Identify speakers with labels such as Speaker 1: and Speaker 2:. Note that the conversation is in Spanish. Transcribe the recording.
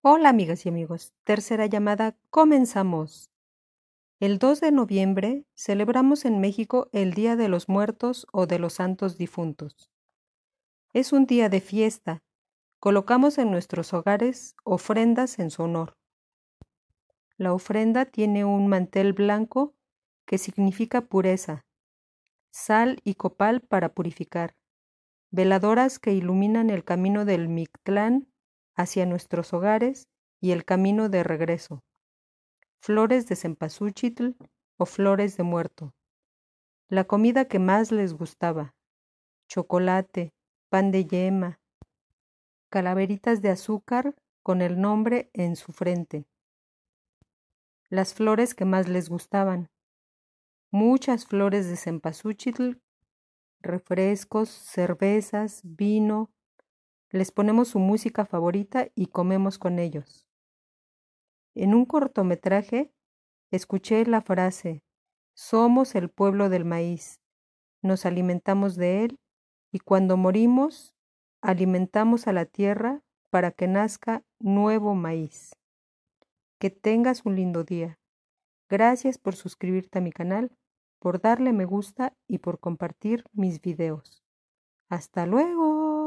Speaker 1: Hola amigas y amigos, tercera llamada, comenzamos. El 2 de noviembre celebramos en México el Día de los Muertos o de los Santos Difuntos. Es un día de fiesta. Colocamos en nuestros hogares ofrendas en su honor. La ofrenda tiene un mantel blanco que significa pureza, sal y copal para purificar, veladoras que iluminan el camino del Mictlán hacia nuestros hogares y el camino de regreso. Flores de cempasúchil o flores de muerto. La comida que más les gustaba. Chocolate, pan de yema, calaveritas de azúcar con el nombre en su frente. Las flores que más les gustaban. Muchas flores de cempasúchil, refrescos, cervezas, vino, les ponemos su música favorita y comemos con ellos. En un cortometraje escuché la frase, somos el pueblo del maíz, nos alimentamos de él y cuando morimos alimentamos a la tierra para que nazca nuevo maíz. Que tengas un lindo día. Gracias por suscribirte a mi canal, por darle me gusta y por compartir mis videos. Hasta luego.